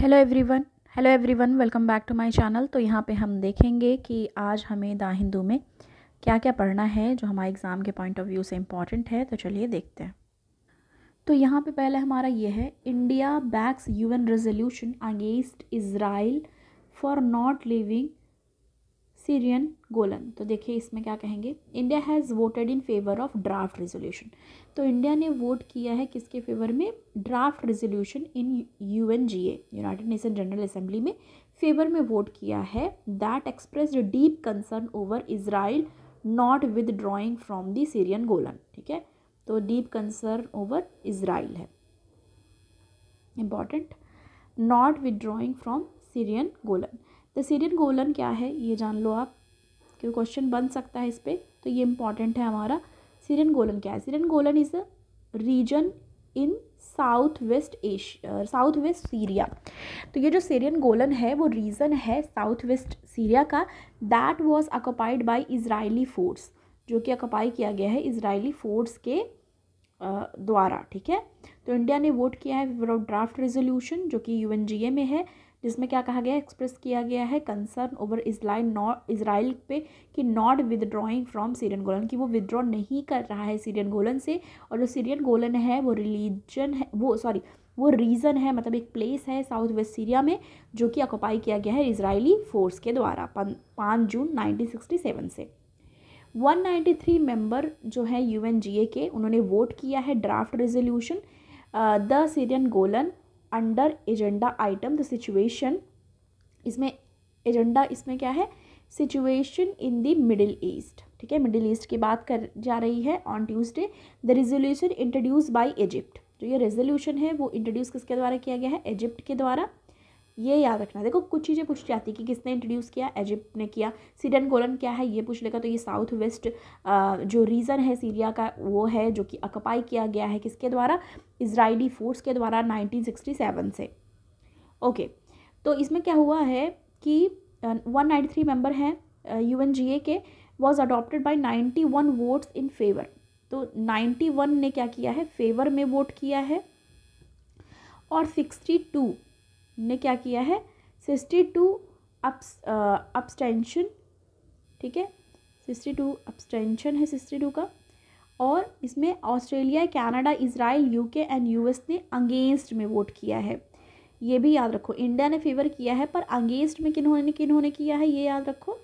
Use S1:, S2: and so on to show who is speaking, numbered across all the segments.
S1: Hello everyone hello everyone welcome back to my channel तो यहाँ पे हम देखेंगे कि आज हमें दा हिंदू में क्या क्या पढ़ना है जो हमारे एग्ज़ाम के पॉइंट ऑफ व्यू से इम्पॉर्टेंट है तो चलिए देखते हैं तो यहाँ पे पहले हमारा ये है India backs UN resolution against Israel for not leaving Syrian Golan तो देखिए इसमें क्या कहेंगे India has voted in favour of draft resolution तो इंडिया ने वोट किया है किसके फेवर में draft resolution in U N G A United Nation General Assembly में फेवर में वोट किया है that express deep concern over Israel not withdrawing from the Syrian Golan ठीक है तो डीप कंसर्न ओवर इसराइल है important not withdrawing from Syrian Golan तो Syrian Golan क्या है ये जान लो आप क्योंकि क्वेश्चन बन सकता है इस पर तो ये इंपॉर्टेंट है हमारा सीरियन गोलन क्या है Syrian Golan is a region in south west Asia south west Syria तो ये जो सीरियन गोलन है वो रीजन है साउथ वेस्ट सीरिया का that was occupied by Israeli force जो कि अकोपाई किया गया है इसराइली फोर्स के द्वारा ठीक है तो इंडिया ने वोट किया है विदाउट ड्राफ्ट रेजोल्यूशन जो कि यू में है जिसमें क्या कहा गया एक्सप्रेस किया गया है कंसर्न ओवर इसराइल इसराइल पे कि not withdrawing from Syrian Golan कि वो विदड्रॉ नहीं कर रहा है सीरियन गोलन से और जो सीरियन गोलन है वो रिलीजन है वो सॉरी वो रीज़न है मतलब एक प्लेस है साउथ वेस्ट सीरिया में जो कि ऑक्यूपाई किया गया है इसराइली फोर्स के द्वारा पाँच जून नाइनटीन से 193 मेंबर जो है यूएनजीए के उन्होंने वोट किया है draft resolution the Syrian Golan under agenda item the situation इसमें एजेंडा इसमें क्या है situation in the middle east ठीक है मिडिल ईस्ट की बात कर जा रही है on Tuesday the resolution introduce by Egypt जो ये रेजोल्यूशन है वो इंट्रोड्यूस किसके द्वारा किया गया है इजिप्ट के द्वारा ये याद रखना देखो कुछ चीज़ें पूछ जाती कि किसने इंट्रोड्यूस किया इजिप्ट ने किया सीडन गोलन क्या है ये पूछ लेगा तो ये साउथ वेस्ट जो रीज़न है सीरिया का वो है जो कि अकपाई किया गया है किसके द्वारा इसराइली फोर्स के द्वारा 1967 से ओके तो इसमें क्या हुआ है कि वन नाइन्टी थ्री हैं यू एन जी ए के was adopted by ninety one votes in favour तो नाइन्टी वन ने क्या किया है फेवर में वोट किया है और सिक्सटी टू ने क्या किया है सिक्सटी टू अप्स अपस्टेंशन ठीक है सिक्सटी टू अपस्टेंशन है सिक्सटी टू का और इसमें Australia Canada Israel UK and US ने अंगेंस्ट में वोट किया है ये भी याद रखो इंडिया ने फेवर किया है पर अंगेंस्ट में किन्होंने किन्होंने किया है ये याद रखो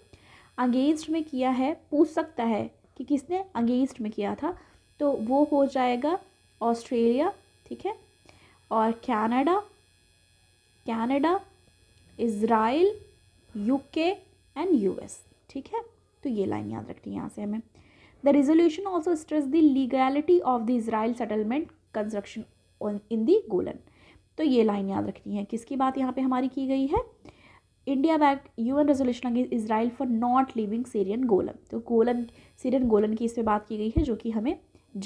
S1: अंगेंस्ट में किया है पूछ सकता है कि किसने अंगेंस्ट में किया था तो वो हो जाएगा ऑस्ट्रेलिया ठीक है और Canada Canada Israel UK and US ठीक है तो ये लाइन याद रखनी है यहाँ से हमें the resolution also stress the legality of the Israel settlement construction in the Golan तो ये लाइन याद रखनी है किसकी बात यहाँ पे हमारी की गई है India back U N resolution against Israel for not leaving Syrian Golan तो गोलन सीरियन गोलन की इस पर बात की गई है जो कि हमें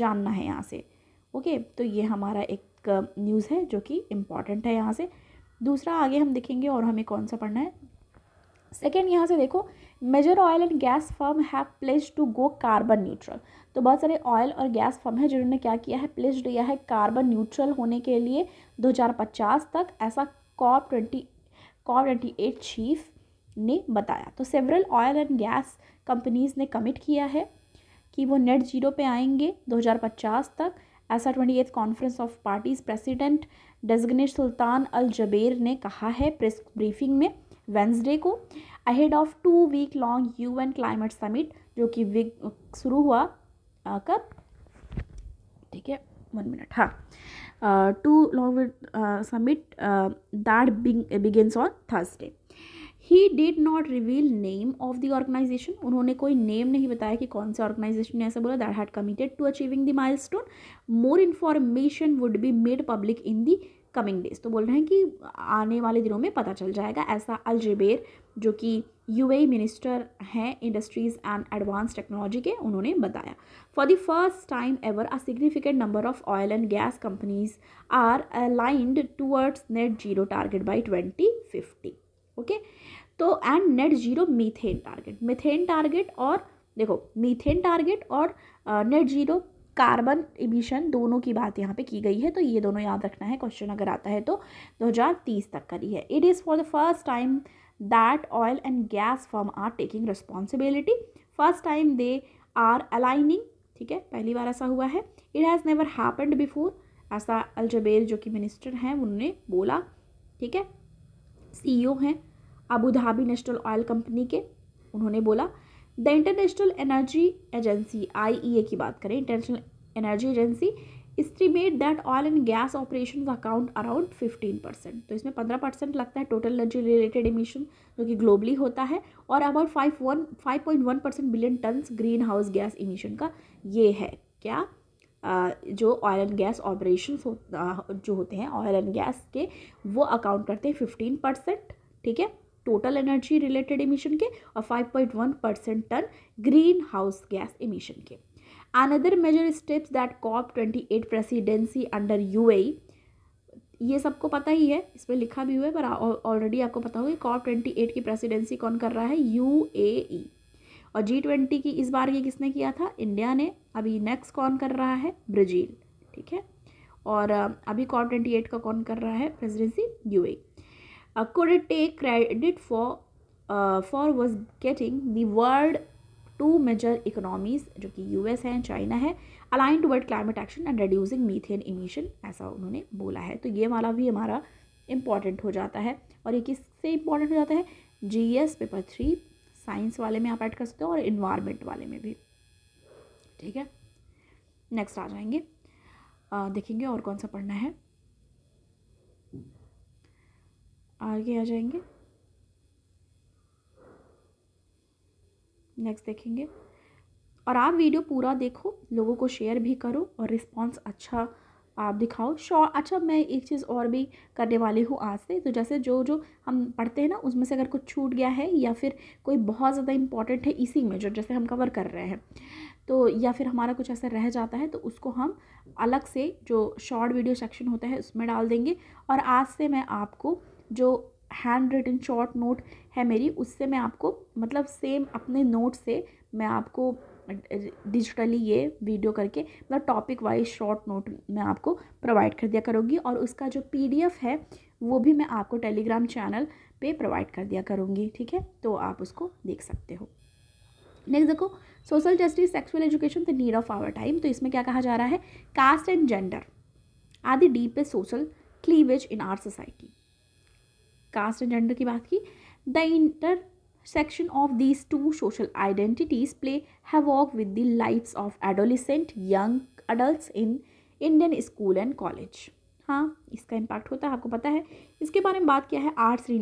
S1: जानना है यहाँ से ओके तो ये हमारा एक न्यूज़ uh, है जो कि इम्पॉर्टेंट है यहाँ से दूसरा आगे हम देखेंगे और हमें कौन सा पढ़ना है सेकेंड यहाँ से देखो major oil and gas firm have place to go carbon neutral तो बहुत सारे ऑयल और गैस फर्म है जिन्होंने क्या किया है प्लेस लिया है कार्बन न्यूट्रल होने के लिए 2050 तक ऐसा COP twenty COP twenty eight chief ने बताया तो several oil and gas companies ने कमिट किया है कि वो नेट जीरो पे आएंगे 2050 तक ऐसा twenty eighth conference of parties president designate Sultan Al Jaber ने कहा है प्रेस ब्रीफिंग में वेंसडे को ahead of two week long U N climate summit जो कि शुरू हुआ कब ठीक है वन मिनट हाँ two long summit that begins on Thursday he did not reveal name of the organisation उन्होंने कोई नेम नहीं बताया कि कौन सा ऑर्गेनाइजेशन ने ऐसा बोला that had committed to achieving the mile stone more information would be made public in the coming days तो बोल रहे हैं कि आने वाले दिनों में पता चल जाएगा ऐसा अलजेबेर जो कि यू मिनिस्टर e हैं इंडस्ट्रीज़ एंड एडवांस टेक्नोलॉजी के उन्होंने बताया for the first time ever a significant number of oil and gas companies are aligned towards net zero target by twenty fifty okay तो and net zero methane target methane target और देखो methane target और net zero carbon emission दोनों की बात यहाँ पे की गई है तो ये दोनों याद रखना है क्वेश्चन अगर आता है तो 2030 तक करी है it is for the first time that oil and gas form are taking responsibility first time they are aligning ठीक है पहली बार ऐसा हुआ है it has never happened before ऐसा अलजबेर जो कि मिनिस्टर हैं उन्होंने बोला ठीक है सी हैं अबूधाबी नेशनल ऑयल कंपनी के उन्होंने बोला द इंटरनेशनल एनर्जी एजेंसी आई की बात करें international energy agency estimate that oil and gas operation account around fifteen percent तो इसमें पंद्रह परसेंट लगता है टोटल एनर्जी रिलेटेड इमिशन जो कि ग्लोबली होता है और about five one five point one percent billion ton green house gas emission का ये है क्या आ, जो ऑयल एंड गैस ऑपरेशन हो, जो होते हैं ऑयल एंड गैस के वो अकाउंट करते हैं फिफ्टीन परसेंट ठीक है टोटल एनर्जी रिलेटेड इमिशन के और 5.1 percent ton green house gas emission के another major steps that COP 28 presidency under UAE ये सबको पता ही है इसमें लिखा भी हुआ है पर ऑलरेडी आपको पता होगा कॉप ट्वेंटी एट की प्रेसिडेंसी कौन कर रहा है यू e। और जी ट्वेंटी की इस बार ये किसने किया था इंडिया ने अभी नेक्स्ट कौन कर रहा है ब्राज़ील ठीक है और अभी कॉप ट्वेंटी एट का कौन कर रहा है presidency UAE uh, take take credit for uh, for was getting the world two major economies जो कि यू एस है चाइना है align toward climate action and reducing methane emission ऐसा उन्होंने बोला है तो ये वाला भी हमारा इम्पॉर्टेंट हो जाता है और ये किससे इम्पॉर्टेंट हो जाता है G S paper three science वाले में आप ऐड कर सकते हो और इन्वायरमेंट वाले में भी ठीक है नेक्स्ट आ जाएंगे आ, देखेंगे और कौन सा पढ़ना है आगे आ जाएंगे नेक्स्ट देखेंगे और आप वीडियो पूरा देखो लोगों को शेयर भी करो और रिस्पॉन्स अच्छा आप दिखाओ शॉ अच्छा मैं एक चीज़ और भी करने वाली हूँ आज से तो जैसे जो जो हम पढ़ते हैं ना उसमें से अगर कुछ छूट गया है या फिर कोई बहुत ज़्यादा इंपॉर्टेंट है इसी में जो जैसे हम कवर कर रहे हैं तो या फिर हमारा कुछ ऐसा रह जाता है तो उसको हम अलग से जो शॉर्ट वीडियो सेक्शन होता है उसमें डाल देंगे और आज से मैं आपको जो हैंड रिटन शॉर्ट नोट है मेरी उससे मैं आपको मतलब सेम अपने नोट से मैं आपको डिजिटली ये वीडियो करके मतलब टॉपिक वाइज शॉर्ट नोट मैं आपको प्रोवाइड कर दिया करूँगी और उसका जो पीडीएफ है वो भी मैं आपको टेलीग्राम चैनल पे प्रोवाइड कर दिया करूँगी ठीक है तो आप उसको देख सकते हो नेक्स्ट देखो social justice sexual education the need of our time तो इसमें क्या कहा जा रहा है कास्ट एंड जेंडर आदि the deepest social cleavage in our society caste and gender की बात की the intersection of these two social identities play walk with the lives of adolescent young adult in Indian school and college हाँ इसका impact होता है आपको पता है इसके बारे में बात किया है आर श्री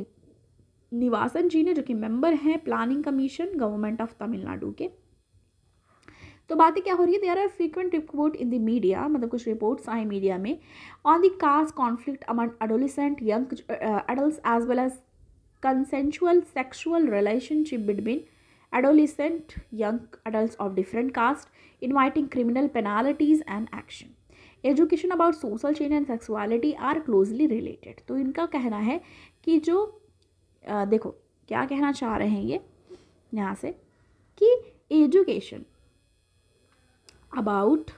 S1: निवासन जी ने जो कि मेंबर हैं planning commission government of Tamil Nadu के तो बातें क्या हो रही है there are frequent report in the media मतलब कुछ रिपोर्ट्स आए मीडिया में on the caste conflict among adolescent young adult as well as consensual sexual relationship between adolescent young adult of different caste inviting criminal penalties and action education about social change and sexuality are closely related तो इनका कहना है कि जो आ, देखो क्या कहना चाह रहे हैं ये यहाँ से कि education about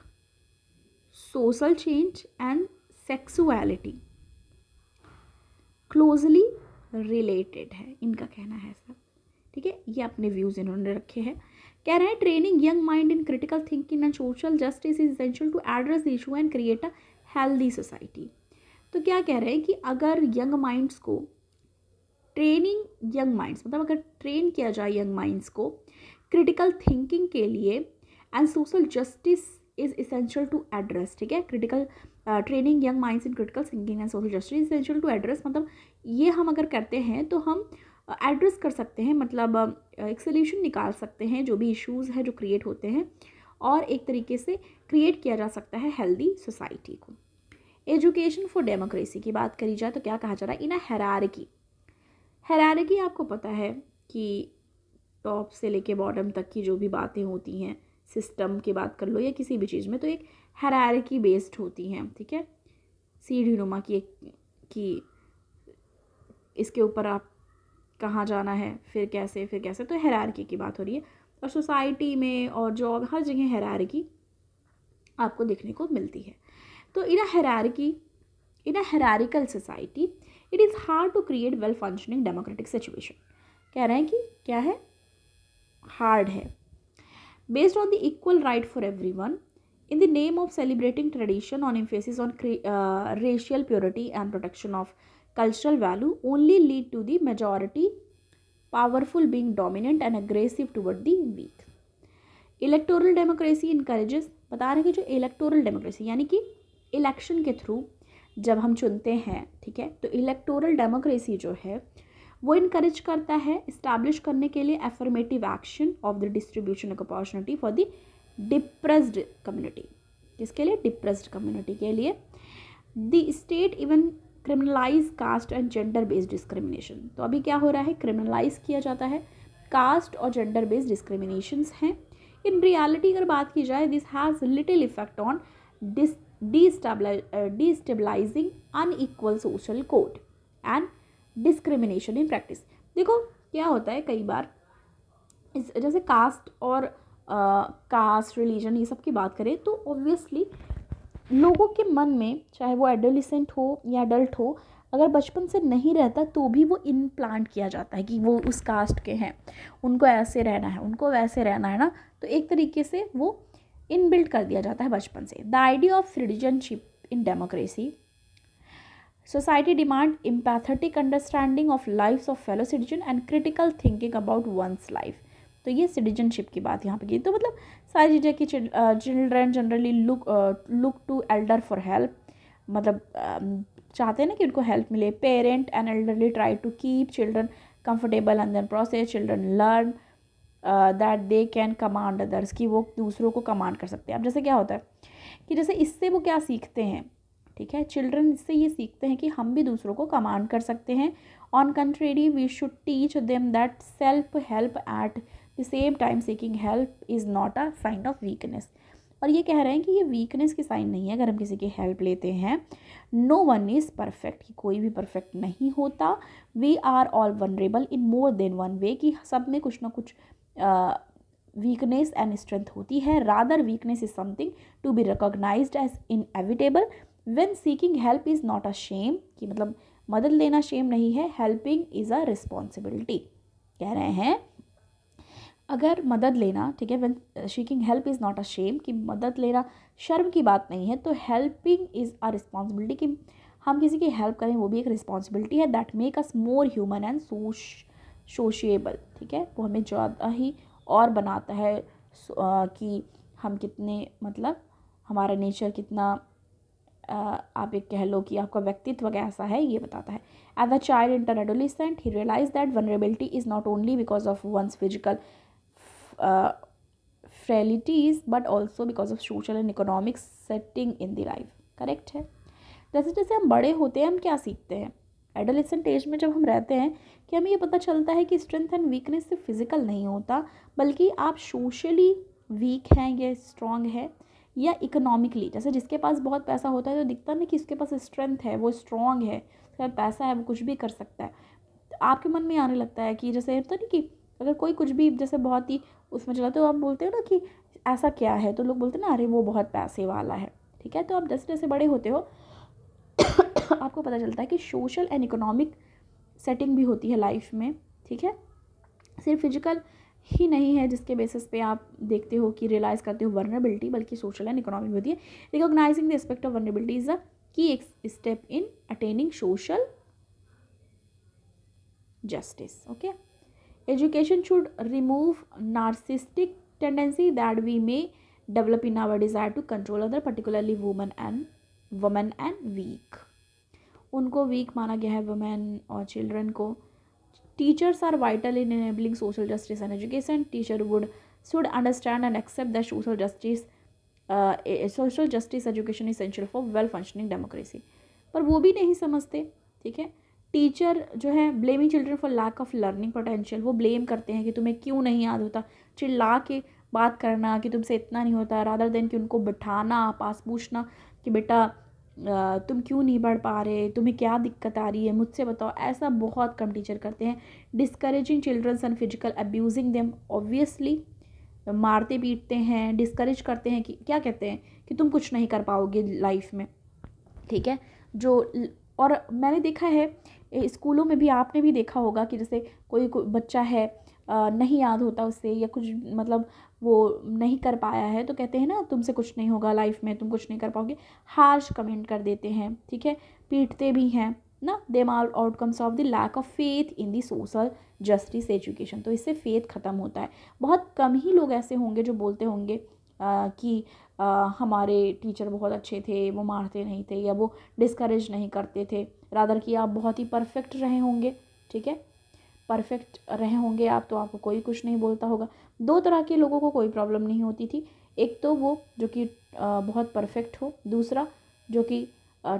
S1: social change and sexuality closely related है इनका कहना है सर ठीक है ये अपने व्यूज़ इन्होंने रखे हैं कह रहे हैं training young mind in critical thinking and social justice is essential to address the issue and create a healthy society तो क्या कह रहे हैं कि अगर यंग माइंड्स को ट्रेनिंग यंग माइंड्स मतलब अगर ट्रेन किया जाए यंग माइंड्स को क्रिटिकल थिंकिंग के लिए and social justice is essential to address ठीक है critical training young minds in critical thinking and social justice essential to address मतलब ये हम अगर करते हैं तो हम एड्रेस uh, कर सकते हैं मतलब um, uh, एक सोल्यूशन निकाल सकते हैं जो भी इश्यूज़ है जो क्रिएट होते हैं और एक तरीके से क्रिएट किया जा सकता है हेल्दी सोसाइटी को एजुकेशन फॉर डेमोक्रेसी की बात करी जाए तो क्या कहा जा रहा है इन हैरारकी हैरारकी आपको पता है कि टॉप से लेके बॉटम तक की जो भी बातें होती हैं सिस्टम की बात कर लो या किसी भी चीज़ में तो एक हरारकी बेस्ड होती हैं ठीक है सीढ़ी नुमा की एक की इसके ऊपर आप कहाँ जाना है फिर कैसे फिर कैसे तो हैरारकी की बात हो रही है और सोसाइटी में और जॉब हर जगह हरारकी आपको देखने को मिलती है तो in hierarchy in a hierarchical society it is hard to create well functioning democratic situation कह रहे हैं कि क्या है हार्ड है based on the equal right for everyone in the name of celebrating tradition on emphasis on uh, racial purity and protection of cultural value only lead to the majority powerful being dominant and aggressive toward the weak electoral democracy encourages बता रहे कि जो electoral democracy यानी कि election के through जब हम चुनते हैं ठीक है तो इलेक्टोरल डेमोक्रेसी जो है वो इनकरेज करता है इस्टेब्लिश करने के लिए affirmative action of the distribution opportunity for the depressed community किसके लिए डिप्रेस्ड कम्युनिटी के लिए the state even criminalize caste and gender based discrimination तो अभी क्या हो रहा है क्रिमिनलाइज किया जाता है कास्ट और जेंडर बेस्ड डिस्क्रिमिनेशन हैं इन रियलिटी अगर बात की जाए this has little effect on dis destabilizing unequal social code and discrimination in practice देखो क्या होता है कई बार इस जैसे कास्ट और कास्ट रिलीजन ये सब की बात करें तो ऑब्वियसली लोगों के मन में चाहे वो एडोलिसेंट हो या अडल्ट हो अगर बचपन से नहीं रहता तो भी वो इनप्लांट किया जाता है कि वो उस कास्ट के हैं उनको ऐसे रहना है उनको वैसे रहना है ना तो एक तरीके से वो इनबिल्ट कर दिया जाता है बचपन से the idea of citizenship in democracy society demand empathetic understanding of life of fellow citizen and critical thinking about one's life तो ये सिटीजनशिप की बात यहाँ पे की तो मतलब सारी चीज़ें कि children generally look look to elder for help मतलब uh, चाहते हैं ना कि उनको हेल्प मिले parent and elderly try to keep children comfortable and then process children learn that they can command others कि वो दूसरों को कमांड कर सकते हैं अब जैसे क्या होता है कि जैसे इससे वो क्या सीखते हैं ठीक है चिल्ड्रन इससे ये सीखते हैं कि हम भी दूसरों को कमांड कर सकते हैं on contrary we should teach them that self help at the same time seeking help is not a sign of weakness और ये कह रहे हैं कि ये वीकनेस की साइन नहीं है अगर हम किसी की हेल्प लेते हैं नो वन इज़ परफेक्ट कि कोई भी परफेक्ट नहीं होता we are all vulnerable in more than one way कि सब में कुछ ना कुछ वीकनेस एंड स्ट्रेंथ होती है rather weakness is something to be recognize as inevitable when seeking help is not a shame कि मतलब मदद लेना शेम नहीं है हेल्पिंग इज़ अ रिस्पॉन्सिबिलिटी कह रहे हैं अगर मदद लेना ठीक है when seeking help is not a shame कि मदद लेना शर्म की बात नहीं है तो हेल्पिंग इज़ अ रिस्पॉन्सिबिलिटी कि हम किसी की हेल्प करें वो भी एक रिस्पॉन्सिबिलिटी है that make us more human and sociable ठीक है वो हमें ज़्यादा ही और बनाता है कि हम कितने मतलब हमारा नेचर कितना आप एक कह लो कि आपका व्यक्तित्व कैसा है ये बताता है as a child inter adolescent he realize that vulnerability is not only because of one's physical frailties but also because of social and economic setting in the life correct है जैसे जैसे हम बड़े होते हैं हम क्या सीखते हैं एडोलिसेंट एज में जब हम रहते हैं कि हमें ये पता चलता है कि स्ट्रेंथ एंड वीकनेस सिर्फ फिज़िकल नहीं होता बल्कि आप सोशली वीक हैं या स्ट्रांग है या इकोनॉमिकली जैसे जिसके पास बहुत पैसा होता है तो दिखता ना कि उसके पास स्ट्रेंथ है वो स्ट्रॉन्ग है उसके पास पैसा है वो कुछ भी कर सकता है तो आपके मन में आने लगता है कि जैसे तो नहीं कि अगर कोई कुछ भी जैसे बहुत ही उसमें चला तो आप बोलते हो ना कि ऐसा क्या है तो लोग बोलते हैं ना अरे वो बहुत पैसे वाला है ठीक है तो आप जैसे जैसे बड़े होते हो आपको पता चलता है कि सोशल एंड इकोनॉमिक सेटिंग भी होती है लाइफ में ठीक है सिर्फ फिजिकल ही नहीं है जिसके बेसिस पे आप देखते हो कि रियलाइज़ करते हो वर्नेबिलिटी बल्कि सोशल एंड इकोनॉमिक होती है recognizing the aspect of vulnerability is a key एक step in attaining social justice okay education should remove narcissistic tendency that we may develop in our desire to control other particularly women and women and weak उनको weak माना गया है women और children को teachers are vital in enabling social justice and education teacher would should understand and accept that social justice uh, social justice education is essential for well functioning democracy पर वो भी नहीं समझते ठीक है टीचर जो है blaming children for lack of learning potential वो ब्लेम करते हैं कि तुम्हें क्यों नहीं याद होता चिल्ला के बात करना कि तुमसे इतना नहीं होता रादर देन कि उनको बिठाना पास पूछना कि बेटा तुम क्यों नहीं बढ़ पा रहे तुम्हें क्या दिक्कत आ रही है मुझसे बताओ ऐसा बहुत कम टीचर करते हैं discouraging childrens and physical abusing them obviously मारते पीटते हैं डिस्करेज करते हैं कि क्या कहते हैं कि तुम कुछ नहीं कर पाओगे लाइफ में ठीक है जो और मैंने देखा है स्कूलों में भी आपने भी देखा होगा कि जैसे कोई, कोई बच्चा है नहीं याद होता उससे या कुछ मतलब वो नहीं कर पाया है तो कहते हैं ना तुमसे कुछ नहीं होगा लाइफ में तुम कुछ नहीं कर पाओगे हार्श कमेंट कर देते हैं ठीक है पीटते भी हैं ना they are outcomes of the lack of faith in the social justice education तो इससे फेथ ख़त्म होता है बहुत कम ही लोग ऐसे होंगे जो बोलते होंगे आ, कि आ, हमारे टीचर बहुत अच्छे थे वो मारते नहीं थे या वो डिस्करेज नहीं करते थे रादर कि आप बहुत ही परफेक्ट रहे होंगे ठीक है परफेक्ट रहे होंगे आप तो आपको कोई कुछ नहीं बोलता होगा दो तरह के लोगों को कोई प्रॉब्लम नहीं होती थी एक तो वो जो कि बहुत परफेक्ट हो दूसरा जो कि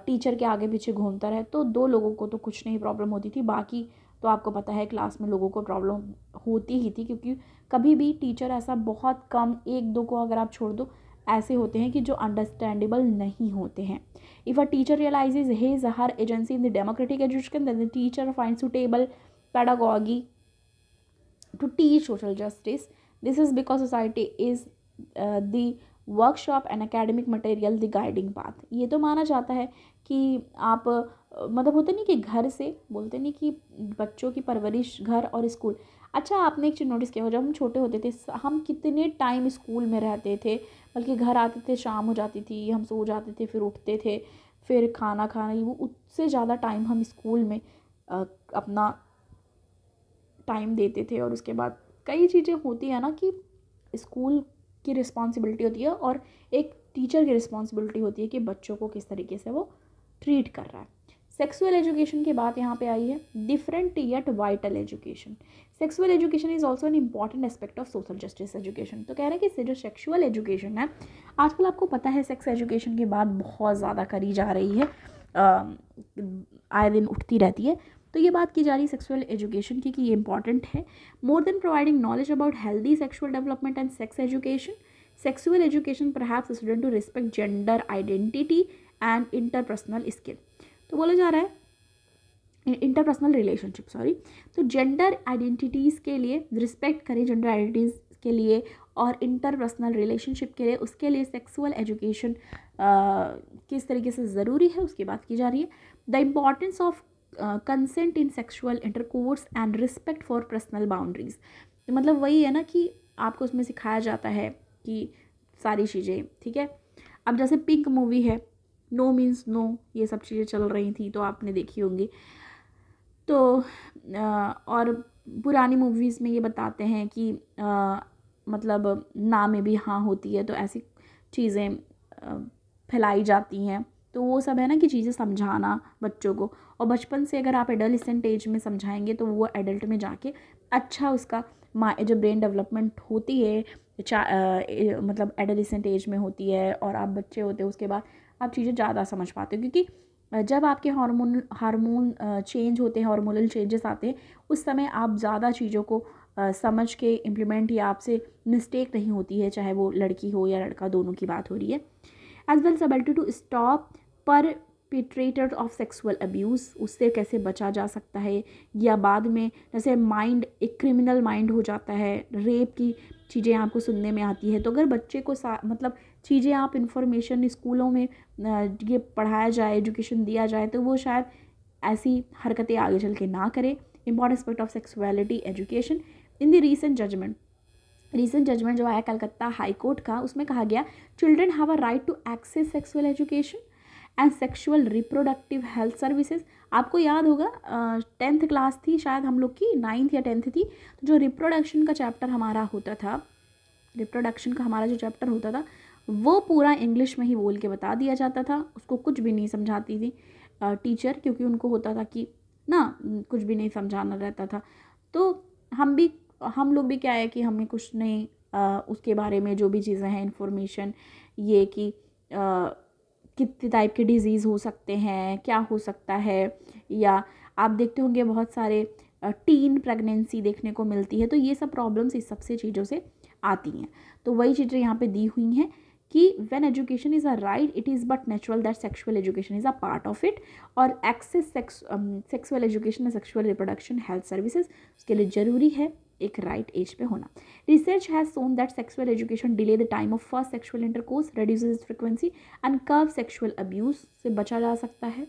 S1: टीचर के आगे पीछे घूमता रहे तो दो लोगों को तो कुछ नहीं प्रॉब्लम होती थी बाकी तो आपको पता है क्लास में लोगों को प्रॉब्लम होती ही थी क्योंकि कभी भी टीचर ऐसा बहुत कम एक दो को अगर आप छोड़ दो ऐसे होते हैं कि जो अंडरस्टैंडेबल नहीं होते हैं if a teacher realizes has her agency in the democratic education then the teacher find suitable pedagogy to teach social justice this is because society is uh, the workshop and academic material the guiding path ये तो माना जाता है कि आप मतलब होते नहीं कि घर से बोलते नहीं कि बच्चों की परवरिश घर और स्कूल अच्छा आपने एक चीज़ नोटिस किया हो जब हम छोटे होते थे हम कितने टाइम स्कूल में रहते थे बल्कि घर आते थे शाम हो जाती थी हम सो जाते थे फिर उठते थे फिर खाना खाना वो उससे ज़्यादा टाइम हम स्कूल में अपना टाइम देते थे और उसके बाद कई चीज़ें होती है ना कि स्कूल की रिस्पॉन्सिबिलिटी होती है और एक टीचर की रिस्पॉन्सिबिलिटी होती है कि बच्चों को किस तरीके से वो ट्रीट कर रहा है सेक्सुअल एजुकेशन की बात यहाँ पे आई है different yet vital education sexual education is also an important aspect of social justice education तो कह रहे हैं कि जो सेक्सुअल एजुकेशन है आजकल आपको पता है सेक्स एजुकेशन की बात बहुत ज़्यादा करी जा रही है आए दिन उठती रहती है तो ये बात की जा रही है सेक्सुअल एजुकेशन की कि ये इंपॉर्टेंट है more than providing knowledge about healthy sexual development and sex education sexual education perhaps student to respect gender identity and interpersonal skill तो बोला जा रहा है इंटरपर्सनल रिलेशनशिप सॉरी तो जेंडर आइडेंटिटीज़ के लिए रिस्पेक्ट करें जेंडर आइडेंटिटीज़ के लिए और इंटरपर्सनल रिलेशनशिप के लिए उसके लिए सेक्सुअल एजुकेशन किस तरीके से ज़रूरी है उसकी बात की जा रही है the importance of consent in sexual intercourse and respect for personal boundaries मतलब वही है ना कि आपको उसमें सिखाया जाता है कि सारी चीज़ें ठीक है अब जैसे पिंक मूवी है नो मीन्स नो ये सब चीज़ें चल रही थी तो आपने देखी होंगी तो uh, और पुरानी मूवीज़ में ये बताते हैं कि आ, uh, मतलब ना में भी हाँ होती है तो ऐसी चीज़ें uh, फैलाई जाती हैं तो वो सब है ना कि चीज़ें समझाना बच्चों को और बचपन से अगर आप एडलिसेंट एज में समझाएंगे तो वो एडल्ट में जाके अच्छा उसका मा जो ब्रेन डेवलपमेंट होती है चा आ, मतलब एडलिसेंट एज में होती है और आप बच्चे होते हैं उसके बाद आप चीज़ें ज़्यादा समझ पाते हो क्योंकि जब आपके हार्मोन हार्मोन चेंज होते हैं हार्मोनल चेंजेस आते हैं उस समय आप ज़्यादा चीज़ों को समझ के इम्प्लीमेंट या आपसे मिस्टेक नहीं होती है चाहे वो लड़की हो या लड़का दोनों की बात हो रही है as well ability to stop perpetrator of sexual abuse उससे कैसे बचा जा सकता है या बाद में जैसे माइंड एक क्रिमिनल माइंड हो जाता है रेप की चीज़ें आपको सुनने में आती है तो अगर बच्चे को सा मतलब चीज़ें आप इंफॉर्मेशन स्कूलों में ये पढ़ाया जाए एजुकेशन दिया जाए तो वो शायद ऐसी हरकतें आगे चल के ना करें important aspect of sexuality education in the recent judgment recent judgment जो आया कलकत्ता हाई कोर्ट का उसमें कहा गया children have a right to access sexual education and sexual reproductive health services आपको याद होगा टेंथ क्लास थी शायद हम लोग की नाइन्थ या टेंथ थी तो जो रिप्रोडक्शन का चैप्टर हमारा होता था रिप्रोडक्शन का हमारा जो चैप्टर होता था वो पूरा इंग्लिश में ही बोल के बता दिया जाता था उसको कुछ भी नहीं समझाती थी टीचर क्योंकि उनको होता था कि ना कुछ भी नहीं समझाना रहता था तो हम भी हम लोग भी क्या है कि हमें कुछ नहीं आ, उसके बारे में जो भी चीज़ें हैं इन्फॉर्मेशन ये कि कितने टाइप के डिज़ीज़ हो सकते हैं क्या हो सकता है या आप देखते होंगे बहुत सारे टीन प्रेगनेंसी देखने को मिलती है तो ये सब प्रॉब्लम्स इस सबसे चीज़ों से आती हैं तो वही चीज़ें यहाँ पे दी हुई हैं कि when education is a right it is but natural that sexual education is a part of it और access sexual education sexual reproduction health services उसके लिए ज़रूरी है एक राइट एज पे होना research has shown that sexual education delay the time of first sexual intercourse reduces frequency and curb sexual abuse से बचा जा सकता है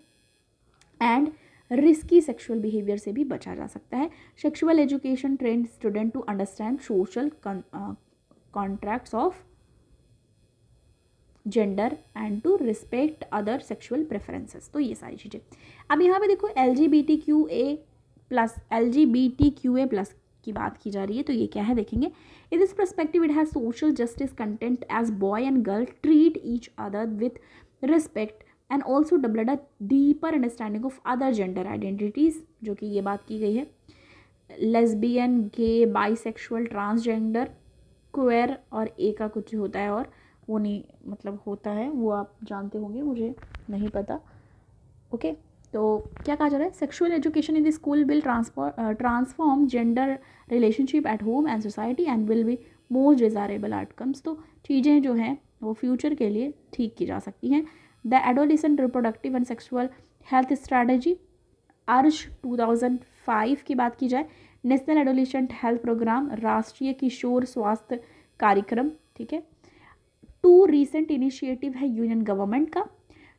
S1: एंड रिस्की सेक्सुअल बिहेवियर से भी बचा जा सकता है sexual education trained student to understand social contracts of gender and to respect other sexual preferences तो ये सारी चीज़ें अब यहाँ पे देखो L G B T Q A plus L G B T Q A plus की बात की जा रही है तो ये क्या है देखेंगे in this perspective it has social justice content as boy and girl treat each other with respect and also doubled a deeper understanding of other gender identities जो कि ये बात की गई है lesbian gay sexual transgender queer और A का कुछ होता है और वो नहीं मतलब होता है वो आप जानते होंगे मुझे नहीं पता ओके okay? तो क्या कहा जा रहा है sexual education in the school will transform gender relationship at home and society and will be most desirable outcomes तो चीज़ें जो हैं वो फ्यूचर के लिए ठीक की जा सकती हैं the adolescent reproductive and sexual health strategy ARSH 2005 की बात की जाए नेशनल एडोलिशेंट हेल्थ प्रोग्राम राष्ट्रीय किशोर स्वास्थ्य कार्यक्रम ठीक है टू रीसेंट इनिशिएटिव है यूनियन गवर्नमेंट का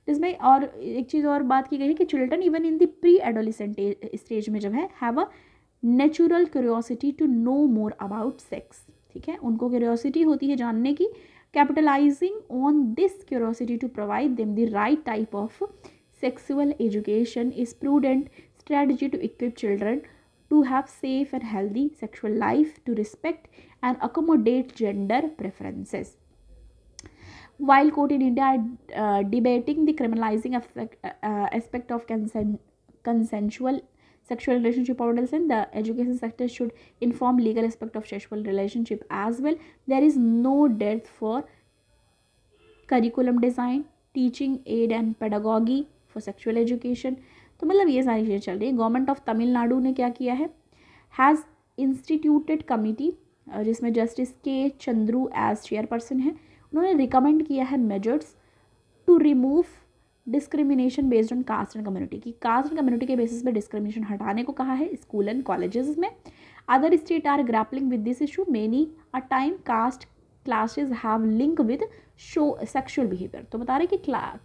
S1: इसमें और एक चीज़ और बात की गई है कि children even in the pre adolescent stage में जब है have a natural curiosity to know more about sex ठीक है उनको क्यूरियोसिटी होती है जानने की capitalizing on this curiosity to provide them the right type of sexual education is prudent strategy to equip children to have safe and healthy sexual life to respect and accommodate gender preferences while court in india are uh, debating the criminalizing effect, uh, aspect of consent, consensual sexual relationship or else and the education sector should inform legal aspect of sexual relationship as well there is no death for curriculum design teaching aid and pedagogy for sexual education तो मतलब ये सारी चीज़ें चल रही है government of Tamil Nadu ने क्या किया है हैज़ इंस्टीट्यूटेड कमिटी जिसमें justice K Chandru as chairperson है उन्होंने रिकमेंड किया है measures to remove discrimination based on caste and community की कास्ट एंड कम्युनिटी के बेसिस पे डिस्क्रिमिनेशन हटाने को कहा है स्कूल एंड कॉलेजेस में other state are grappling with this issue many a time caste classes have link with show sexual behaviour तो बता रहे कि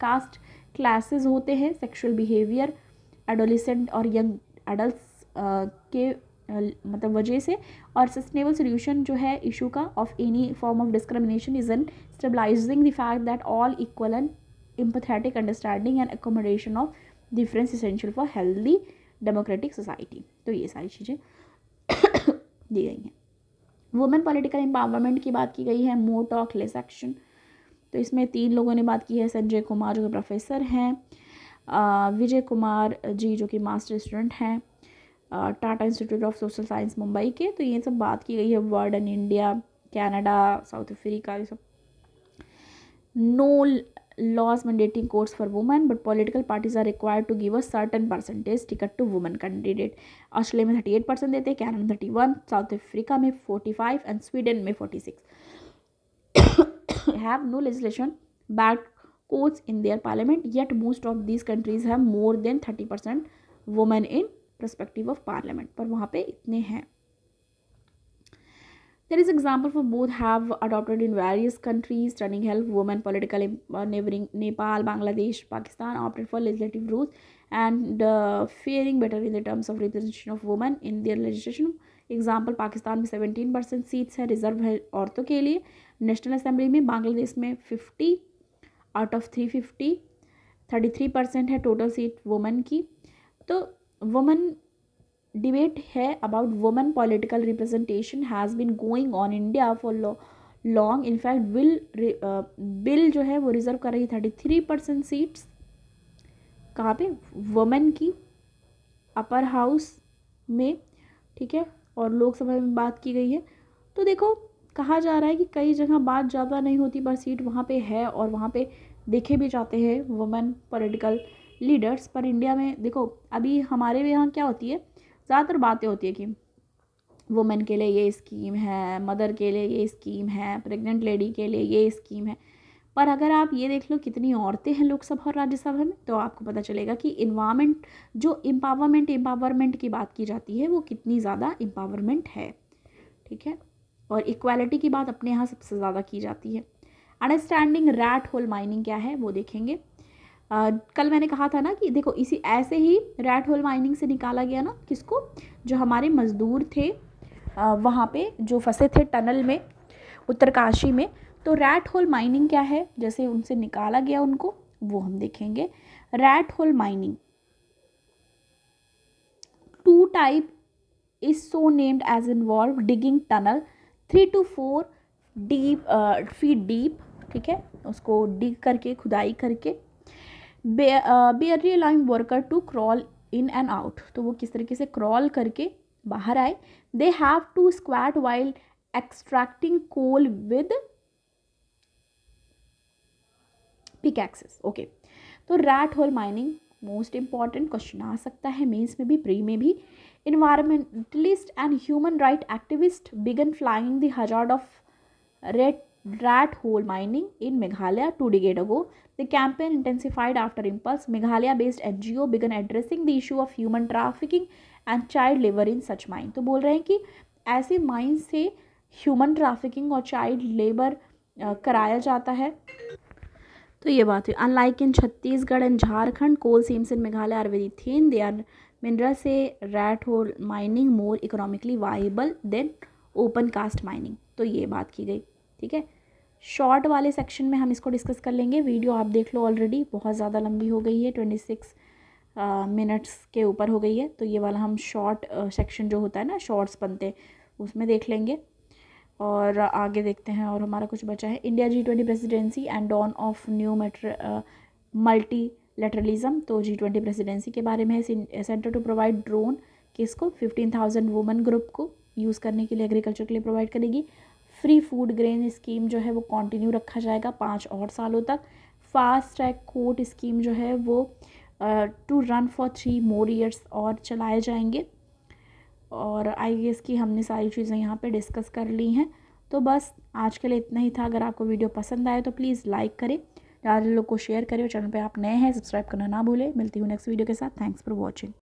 S1: कास्ट क्लासेज होते हैं सेक्शुअल बिहेवियर एडोलिसेंट और यंग एडल्ट के मतलब वजह से और सस्टेनेबल सोल्यूशन जो है इशू का of any form of discrimination is an stabilising the fact that all equal and empathetic understanding and accommodation of difference essential for healthy democratic society तो ये सारी चीज़ें दी गई हैं वुमेन पॉलिटिकल एम्पावरमेंट की बात की गई है मोर टॉक लेस एक्शन तो इसमें तीन लोगों ने बात की है संजय कुमार जो कि प्रोफेसर हैं विजय कुमार जी जो कि मास्टर स्टूडेंट हैं Tata institute of social science Mumbai के तो ये सब बात की गई है world and India Canada south Africa ये सब no laws mandating course for women but political parties are required to give a certain percentage ticket to women candidate Australia में थर्टी एट परसेंट देते हैं कैनडा में one south Africa में forty five and Sweden में six have no legislation back course in their parliament yet most of these countries have more than thirty percent women in perspective of parliament पर वहाँ पे इतने हैं there is example for both have adopted in various countries running help women political neighbouring Nepal Bangladesh Pakistan opted for legislative rules and faring better in the terms of representation of women in their legislation example Pakistan में seventeen percent seats हैं reserve है औरतों के लिए national assembly में बांग्लादेश में fifty out of three fifty thirty three percent है total seat women की तो वुमेन डिबेट है about women political representation has been going on India for law long in fact will bill जो है वो रिजर्व कर रही थर्टी थ्री परसेंट सीट्स कहाँ पे वुमेन की अपर हाउस में ठीक है और लोकसभा में बात की गई है तो देखो कहा जा रहा है कि कई जगह बात ज़्यादा नहीं होती पर सीट वहाँ पे है और वहाँ पे देखे भी जाते हैं वुमेन पॉलिटिकल लीडर्स पर इंडिया में देखो अभी हमारे यहाँ क्या होती है ज़्यादातर बातें होती है कि वुमेन के लिए ये स्कीम है मदर के लिए ये स्कीम है प्रेग्नेंट लेडी के लिए ये स्कीम है पर अगर आप ये देख लो कितनी औरतें हैं लोकसभा और राज्यसभा में तो आपको पता चलेगा कि इन्वामेंट जो एम्पावरमेंट एम्पावरमेंट की बात की जाती है वो कितनी ज़्यादा एम्पावरमेंट है ठीक है और इक्वालिटी की बात अपने यहाँ सबसे ज़्यादा की जाती है अंडरस्टैंडिंग रैट होल माइनिंग क्या है वो देखेंगे आ, कल मैंने कहा था ना कि देखो इसी ऐसे ही रेड होल माइनिंग से निकाला गया ना किसको जो हमारे मज़दूर थे वहाँ पे जो फंसे थे टनल में उत्तरकाशी में तो रैट होल माइनिंग क्या है जैसे उनसे निकाला गया उनको वो हम देखेंगे rat hole mining to type is so named as involve digging tunnel three to four deep feet deep ठीक है उसको डिग करके खुदाई करके barely allowing worker to crawl in and out तो वो किस तरीके से क्रॉल करके बाहर आए they have to squat while extracting coal with pick axes okay तो rat hole mining most important question आ सकता है मेंस में भी प्री में भी environmentalist and human right activist began flying the hazard of red rat hole mining in Meghalaya two decade ago The campaign intensified after Impulse. Meghalaya based NGO began addressing the issue of human trafficking and child labor in such mines तो बोल रहे हैं कि ऐसे mines से human trafficking और child labour कराया जाता है तो ये बात हुई unlike in Chhattisgarh and Jharkhand coal seams in Meghalaya are very thin they are mineral से rat hole mining more economically viable than open cast mining तो ये बात की गई ठीक है शॉर्ट वाले सेक्शन में हम इसको डिस्कस कर लेंगे वीडियो आप देख लो ऑलरेडी बहुत ज़्यादा लंबी हो गई है ट्वेंटी सिक्स मिनट्स के ऊपर हो गई है तो ये वाला हम शॉर्ट सेक्शन जो होता है ना शॉर्ट्स बनते उसमें देख लेंगे और आगे देखते हैं और हमारा कुछ बचा है India G twenty presidency and dawn of new metre multilateralism तो जी ट्वेंटी प्रेसिडेंसी के बारे में सेंटर टू प्रोवाइड ड्रोन किसको फिफ्टीन थाउजेंड वुमेन ग्रुप को यूज़ करने के लिए एग्रीकल्चर के लिए प्रोवाइड करेगी फ्री फूड ग्रेन स्कीम जो है वो कंटिन्यू रखा जाएगा पाँच और सालों तक फास्ट ट्रैक कोर्ट स्कीम जो है वो to run for three more years और चलाए जाएंगे और आई गेस की हमने सारी चीज़ें यहाँ पे डिस्कस कर ली हैं तो बस आज के लिए इतना ही था अगर आपको वीडियो पसंद आए तो प्लीज़ लाइक करें ज़्यादा लोग को शेयर करें और चैनल पे आप नए हैं सब्सक्राइब करना ना भूलें मिलती हूँ नेक्स्ट वीडियो के साथ थैंक्स फॉर वॉचिंग